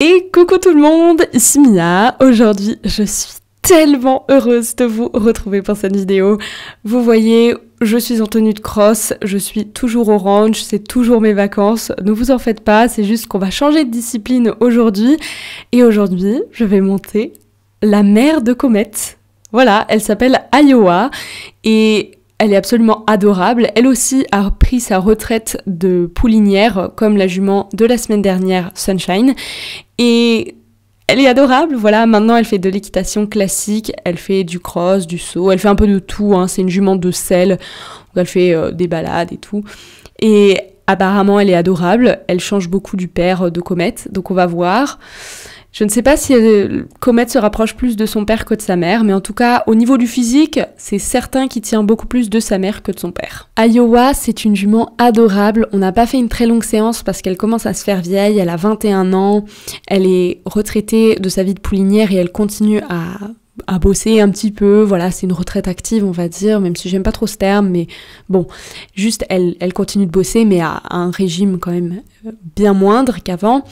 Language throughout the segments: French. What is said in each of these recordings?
Et coucou tout le monde, ici Mia. Aujourd'hui, je suis tellement heureuse de vous retrouver pour cette vidéo. Vous voyez, je suis en tenue de crosse, je suis toujours au ranch, c'est toujours mes vacances. Ne vous en faites pas, c'est juste qu'on va changer de discipline aujourd'hui. Et aujourd'hui, je vais monter la mer de comète. Voilà, elle s'appelle Iowa et elle est absolument adorable. Elle aussi a pris sa retraite de poulinière, comme la jument de la semaine dernière, Sunshine. Et elle est adorable, voilà. Maintenant, elle fait de l'équitation classique, elle fait du cross, du saut, elle fait un peu de tout. Hein. C'est une jument de sel, elle fait euh, des balades et tout. Et apparemment, elle est adorable. Elle change beaucoup du père euh, de Comète. donc on va voir. Je ne sais pas si euh, Comet se rapproche plus de son père que de sa mère, mais en tout cas, au niveau du physique, c'est certain qu'il tient beaucoup plus de sa mère que de son père. Iowa, c'est une jument adorable. On n'a pas fait une très longue séance parce qu'elle commence à se faire vieille. Elle a 21 ans. Elle est retraitée de sa vie de poulinière et elle continue à bosser un petit peu, voilà, c'est une retraite active, on va dire, même si j'aime pas trop ce terme, mais bon, juste elle, elle continue de bosser, mais à un régime quand même euh, bien moindre qu'avant.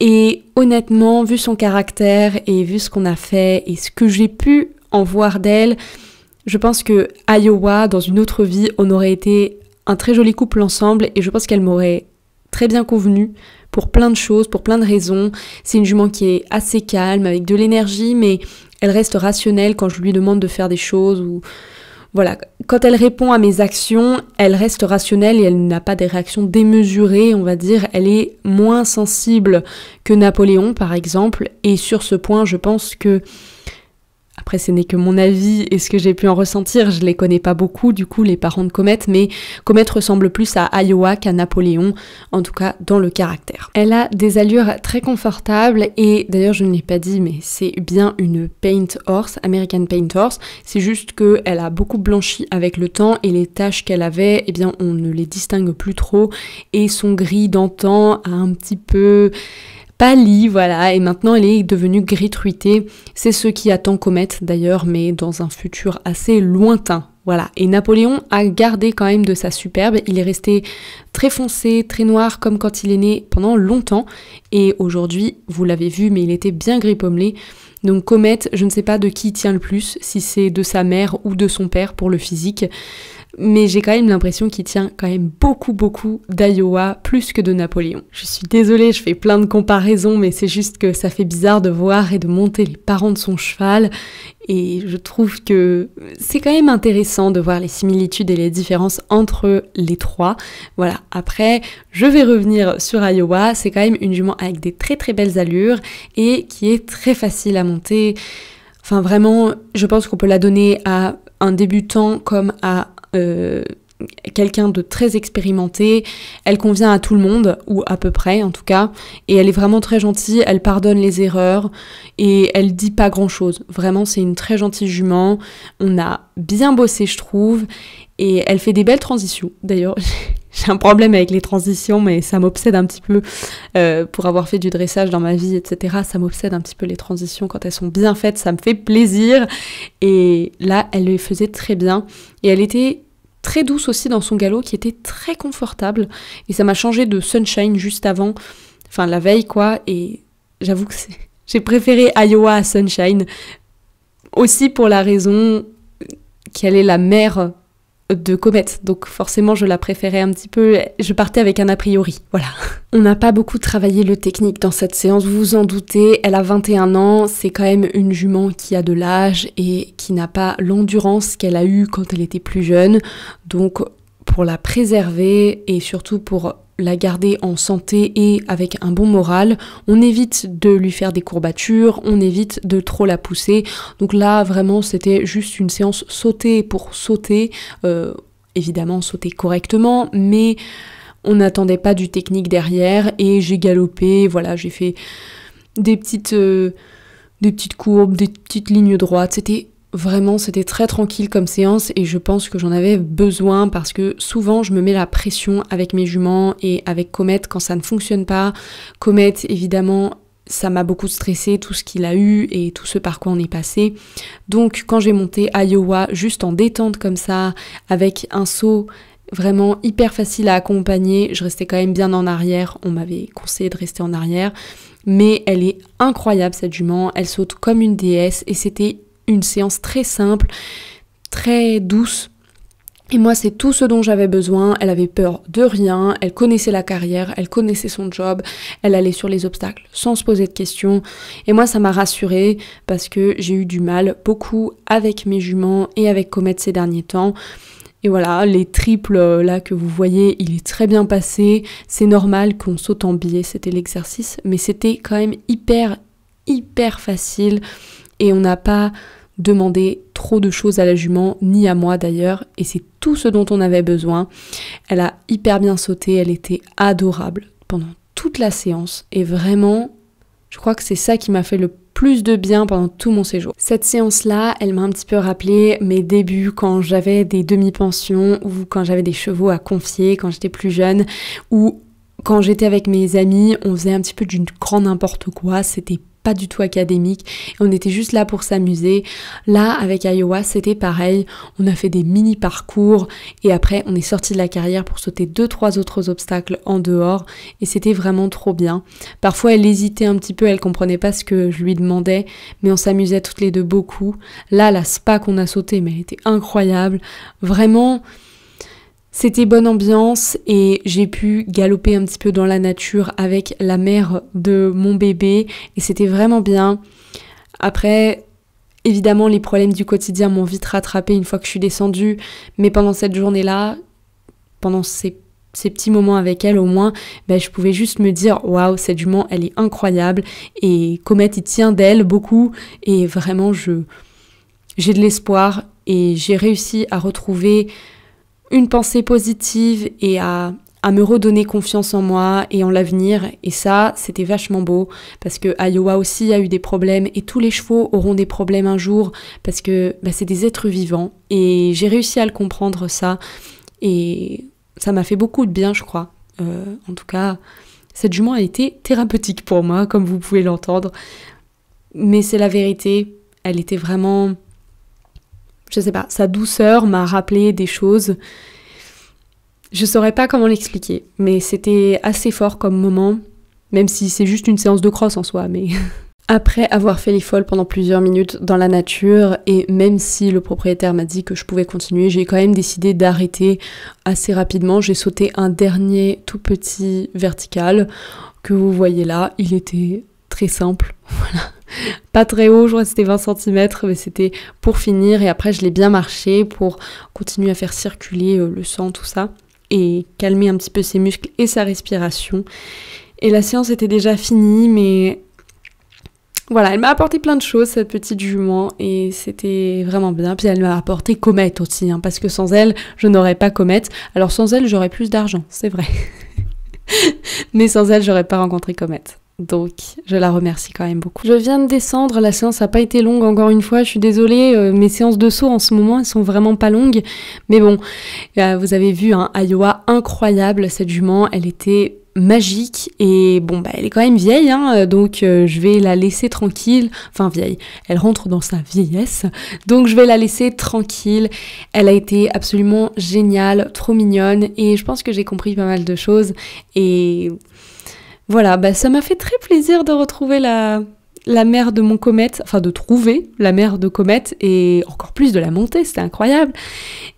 Et honnêtement, vu son caractère et vu ce qu'on a fait et ce que j'ai pu en voir d'elle, je pense que Iowa, dans une autre vie, on aurait été un très joli couple ensemble et je pense qu'elle m'aurait très bien convenu pour plein de choses, pour plein de raisons. C'est une jument qui est assez calme, avec de l'énergie, mais elle reste rationnelle quand je lui demande de faire des choses ou voilà, quand elle répond à mes actions, elle reste rationnelle et elle n'a pas des réactions démesurées, on va dire. Elle est moins sensible que Napoléon, par exemple. Et sur ce point, je pense que après, ce n'est que mon avis et ce que j'ai pu en ressentir. Je les connais pas beaucoup, du coup, les parents de Comet, mais Comet ressemble plus à Iowa qu'à Napoléon, en tout cas dans le caractère. Elle a des allures très confortables et d'ailleurs, je ne l'ai pas dit, mais c'est bien une Paint Horse, American Paint Horse. C'est juste qu'elle a beaucoup blanchi avec le temps et les taches qu'elle avait, eh bien, on ne les distingue plus trop et son gris d'antan a un petit peu voilà, et maintenant elle est devenue truité, C'est ce qui attend Comète d'ailleurs, mais dans un futur assez lointain. Voilà, et Napoléon a gardé quand même de sa superbe, il est resté très foncé, très noir comme quand il est né pendant longtemps, et aujourd'hui, vous l'avez vu, mais il était bien gris pommelé. Donc Comète, je ne sais pas de qui tient le plus, si c'est de sa mère ou de son père pour le physique mais j'ai quand même l'impression qu'il tient quand même beaucoup beaucoup d'Iowa plus que de Napoléon. Je suis désolée, je fais plein de comparaisons, mais c'est juste que ça fait bizarre de voir et de monter les parents de son cheval, et je trouve que c'est quand même intéressant de voir les similitudes et les différences entre les trois. Voilà, après, je vais revenir sur Iowa, c'est quand même une jument avec des très très belles allures et qui est très facile à monter. Enfin vraiment, je pense qu'on peut la donner à un débutant comme à euh, quelqu'un de très expérimenté, elle convient à tout le monde, ou à peu près en tout cas, et elle est vraiment très gentille, elle pardonne les erreurs, et elle dit pas grand chose. Vraiment, c'est une très gentille jument, on a bien bossé je trouve, et elle fait des belles transitions. D'ailleurs, j'ai un problème avec les transitions, mais ça m'obsède un petit peu. Euh, pour avoir fait du dressage dans ma vie, etc., ça m'obsède un petit peu les transitions. Quand elles sont bien faites, ça me fait plaisir. Et là, elle les faisait très bien. Et elle était très douce aussi dans son galop, qui était très confortable. Et ça m'a changé de Sunshine juste avant, enfin la veille, quoi. Et j'avoue que j'ai préféré Iowa à Sunshine. Aussi pour la raison qu'elle est la mère de comète, donc forcément je la préférais un petit peu, je partais avec un a priori, voilà. On n'a pas beaucoup travaillé le technique dans cette séance, vous vous en doutez, elle a 21 ans, c'est quand même une jument qui a de l'âge et qui n'a pas l'endurance qu'elle a eue quand elle était plus jeune, donc pour la préserver et surtout pour la garder en santé et avec un bon moral. On évite de lui faire des courbatures, on évite de trop la pousser. Donc là, vraiment, c'était juste une séance sautée pour sauter. Euh, évidemment, sauter correctement, mais on n'attendait pas du technique derrière et j'ai galopé, voilà, j'ai fait des petites, euh, des petites courbes, des petites lignes droites. C'était Vraiment, c'était très tranquille comme séance et je pense que j'en avais besoin parce que souvent je me mets la pression avec mes juments et avec Comet quand ça ne fonctionne pas. Comet, évidemment, ça m'a beaucoup stressé tout ce qu'il a eu et tout ce par quoi on est passé. Donc quand j'ai monté à Iowa juste en détente comme ça, avec un saut vraiment hyper facile à accompagner, je restais quand même bien en arrière, on m'avait conseillé de rester en arrière, mais elle est incroyable cette jument, elle saute comme une déesse et c'était une séance très simple, très douce. Et moi, c'est tout ce dont j'avais besoin. Elle avait peur de rien, elle connaissait la carrière, elle connaissait son job, elle allait sur les obstacles sans se poser de questions. Et moi, ça m'a rassurée parce que j'ai eu du mal beaucoup avec mes juments et avec Comet ces derniers temps. Et voilà, les triples euh, là que vous voyez, il est très bien passé. C'est normal qu'on saute en biais, c'était l'exercice, mais c'était quand même hyper, hyper facile. Et on n'a pas demander trop de choses à la jument, ni à moi d'ailleurs, et c'est tout ce dont on avait besoin. Elle a hyper bien sauté, elle était adorable pendant toute la séance, et vraiment, je crois que c'est ça qui m'a fait le plus de bien pendant tout mon séjour. Cette séance-là, elle m'a un petit peu rappelé mes débuts quand j'avais des demi-pensions ou quand j'avais des chevaux à confier quand j'étais plus jeune ou quand j'étais avec mes amis, on faisait un petit peu d'une grande n'importe quoi, c'était pas du tout académique. On était juste là pour s'amuser. Là, avec Iowa, c'était pareil. On a fait des mini parcours et après, on est sorti de la carrière pour sauter deux, trois autres obstacles en dehors et c'était vraiment trop bien. Parfois, elle hésitait un petit peu, elle comprenait pas ce que je lui demandais, mais on s'amusait toutes les deux beaucoup. Là, la spa qu'on a sauté, mais elle était incroyable. Vraiment, c'était bonne ambiance et j'ai pu galoper un petit peu dans la nature avec la mère de mon bébé et c'était vraiment bien. Après, évidemment, les problèmes du quotidien m'ont vite rattrapé une fois que je suis descendue, mais pendant cette journée-là, pendant ces petits moments avec elle au moins, ben, je pouvais juste me dire waouh, cette jument elle est incroyable et Comet il tient d'elle beaucoup et vraiment je j'ai de l'espoir et j'ai réussi à retrouver une pensée positive et à, me redonner confiance en moi et en l'avenir. Et ça, c'était vachement beau parce que Iowa aussi a eu des problèmes et tous les chevaux auront des problèmes un jour parce que bah, c'est des êtres vivants. Et j'ai réussi à le comprendre ça et ça m'a fait beaucoup de bien, je crois. Euh, en tout cas, cette jument a été thérapeutique pour moi, comme vous pouvez l'entendre. Mais c'est la vérité, elle était vraiment je sais pas, sa douceur m'a rappelé des choses. Je saurais pas comment l'expliquer, mais c'était assez fort comme moment, même si c'est juste une séance de crosse en soi, mais. Après avoir fait les folles pendant plusieurs minutes dans la nature, et même si le propriétaire m'a dit que je pouvais continuer, j'ai quand même décidé d'arrêter assez rapidement. J'ai sauté un dernier tout petit vertical que vous voyez là. Il était très simple. Voilà pas très haut, je crois que c'était 20 cm, mais c'était pour finir. Et après, je l'ai bien marché pour continuer à faire circuler euh, le sang, tout ça, et calmer un petit peu ses muscles et sa respiration. Et la séance était déjà finie, mais voilà, elle m'a apporté plein de choses, cette petite jument, et c'était vraiment bien. Puis elle m'a apporté Comète aussi, hein, parce que sans elle, je n'aurais pas Comète. Alors sans elle, j'aurais plus d'argent, c'est vrai. mais sans elle, j'aurais pas rencontré Comète. Donc, je la remercie quand même beaucoup. Je viens de descendre, la séance n'a pas été longue encore une fois, je suis désolée, euh, mes séances de saut en ce moment, elles sont vraiment pas longues. Mais bon, euh, vous avez vu un hein, Iowa incroyable, cette jument, elle était magique et bon bah elle est quand même vieille hein, euh, donc je vais la laisser tranquille enfin vieille elle rentre dans sa vieillesse donc je vais la laisser tranquille elle a été absolument géniale trop mignonne et je pense que j'ai compris pas mal de choses et voilà, bah, ça m'a fait très plaisir de retrouver la, la mère de mon comète, enfin de trouver la mère de comète et encore plus de la monter, c'était incroyable.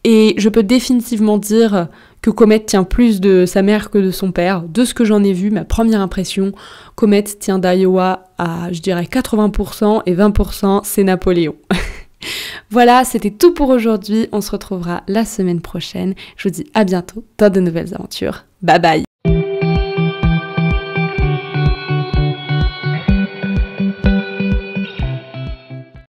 Et je peux définitivement dire que comète tient plus de sa mère que de son père. De ce que j'en ai vu, ma première impression, comète tient d'Iowa à, je dirais, 80% et 20%, c'est Napoléon. voilà, c'était tout pour aujourd'hui. On se retrouvera la semaine prochaine. Je vous dis à bientôt dans de nouvelles aventures. Bye bye